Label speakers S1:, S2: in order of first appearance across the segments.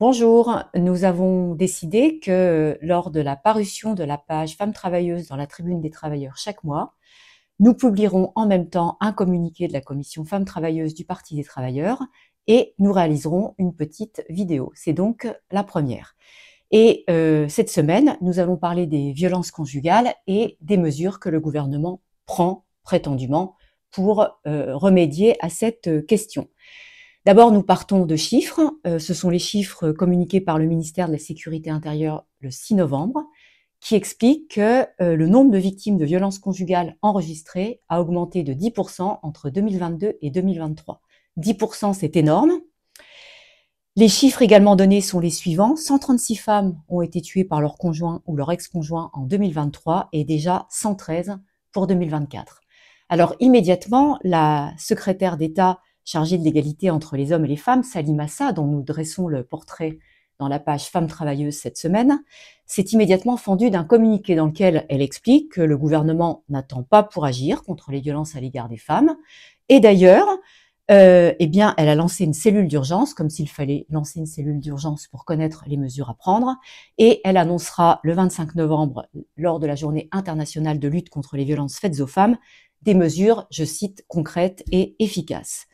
S1: Bonjour, nous avons décidé que lors de la parution de la page Femmes travailleuses dans la tribune des travailleurs chaque mois, nous publierons en même temps un communiqué de la commission Femmes travailleuses du Parti des travailleurs et nous réaliserons une petite vidéo. C'est donc la première. Et euh, cette semaine, nous allons parler des violences conjugales et des mesures que le gouvernement prend prétendument pour euh, remédier à cette euh, question. D'abord, nous partons de chiffres. Euh, ce sont les chiffres communiqués par le ministère de la Sécurité intérieure le 6 novembre, qui expliquent que euh, le nombre de victimes de violences conjugales enregistrées a augmenté de 10% entre 2022 et 2023. 10%, c'est énorme. Les chiffres également donnés sont les suivants. 136 femmes ont été tuées par leur conjoint ou leur ex-conjoint en 2023 et déjà 113 pour 2024. Alors immédiatement, la secrétaire d'État chargée de l'égalité entre les hommes et les femmes, Massa, dont nous dressons le portrait dans la page Femmes travailleuses cette semaine, s'est immédiatement fendue d'un communiqué dans lequel elle explique que le gouvernement n'attend pas pour agir contre les violences à l'égard des femmes. Et d'ailleurs, euh, eh bien, elle a lancé une cellule d'urgence, comme s'il fallait lancer une cellule d'urgence pour connaître les mesures à prendre, et elle annoncera le 25 novembre, lors de la journée internationale de lutte contre les violences faites aux femmes, des mesures, je cite, concrètes et efficaces.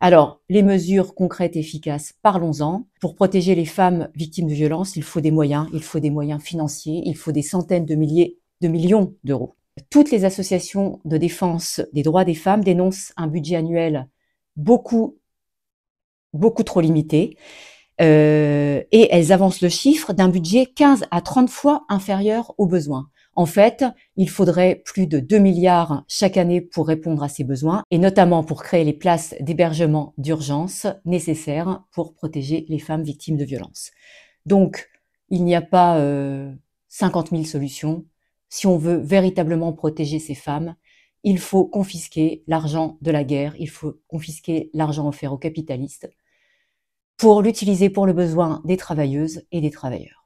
S1: Alors, les mesures concrètes, efficaces, parlons-en. Pour protéger les femmes victimes de violences, il faut des moyens, il faut des moyens financiers, il faut des centaines de milliers, de millions d'euros. Toutes les associations de défense des droits des femmes dénoncent un budget annuel beaucoup, beaucoup trop limité. Euh, et elles avancent le chiffre d'un budget 15 à 30 fois inférieur aux besoins. En fait, il faudrait plus de 2 milliards chaque année pour répondre à ces besoins et notamment pour créer les places d'hébergement d'urgence nécessaires pour protéger les femmes victimes de violences. Donc, il n'y a pas 50 euh, 000 solutions. Si on veut véritablement protéger ces femmes, il faut confisquer l'argent de la guerre, il faut confisquer l'argent offert aux capitalistes pour l'utiliser pour le besoin des travailleuses et des travailleurs.